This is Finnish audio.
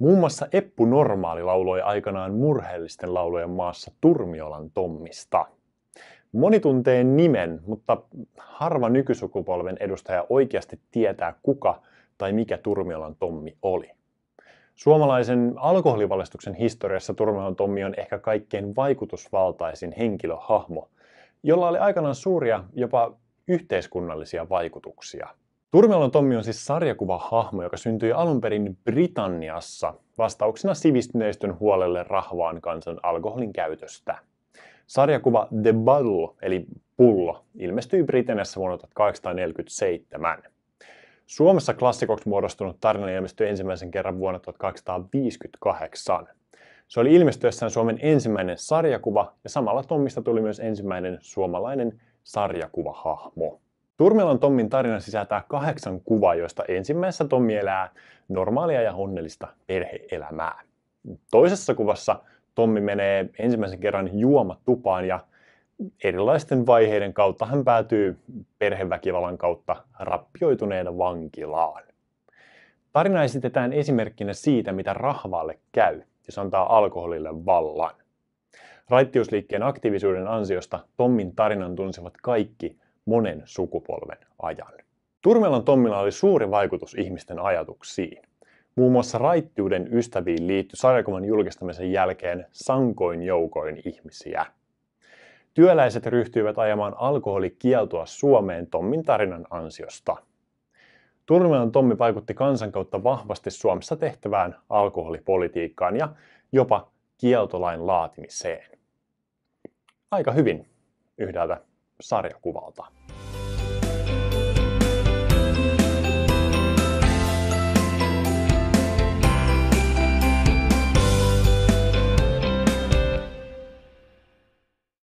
Muun muassa Eppu Normaali lauloi aikanaan murheellisten laulujen maassa Turmiolan Tommista. Moni tuntee nimen, mutta harva nykysukupolven edustaja oikeasti tietää kuka tai mikä Turmiolan Tommi oli. Suomalaisen alkoholivalistuksen historiassa Turmiolan Tommi on ehkä kaikkein vaikutusvaltaisin henkilöhahmo, jolla oli aikanaan suuria, jopa yhteiskunnallisia vaikutuksia – Turmelon Tommi on siis sarjakuvahahmo, joka syntyi alun perin Britanniassa vastauksena sivistyneistön huolelle rahvaan kansan alkoholin käytöstä. Sarjakuva The Bottle, eli pullo, ilmestyi Britanniassa vuonna 1847. Suomessa klassikoksi muodostunut tarina ilmestyi ensimmäisen kerran vuonna 1258. Se oli ilmestyessään Suomen ensimmäinen sarjakuva ja samalla Tommista tuli myös ensimmäinen suomalainen sarjakuvahahmo. Turmelan Tommin tarina sisältää kahdeksan kuvaa, joista ensimmäisessä Tommi elää normaalia ja onnellista perhe-elämää. Toisessa kuvassa Tommi menee ensimmäisen kerran juomatupaan ja erilaisten vaiheiden kautta hän päätyy perheväkivallan kautta rappioituneena vankilaan. Tarina esitetään esimerkkinä siitä, mitä rahvaalle käy, jos antaa alkoholille vallan. Raittiusliikkeen aktiivisuuden ansiosta Tommin tarinan tunsivat kaikki monen sukupolven ajan. Turmelan Tommilla oli suuri vaikutus ihmisten ajatuksiin. Muun muassa raittiuden ystäviin liittyi sarjakuvan julkistamisen jälkeen sankoin joukoin ihmisiä. Työläiset ryhtyivät ajamaan alkoholikieltoa Suomeen Tommin tarinan ansiosta. Turmelan Tommi vaikutti kansan kautta vahvasti Suomessa tehtävään alkoholipolitiikkaan ja jopa kieltolain laatimiseen. Aika hyvin yhdeltä sarjakuvalta.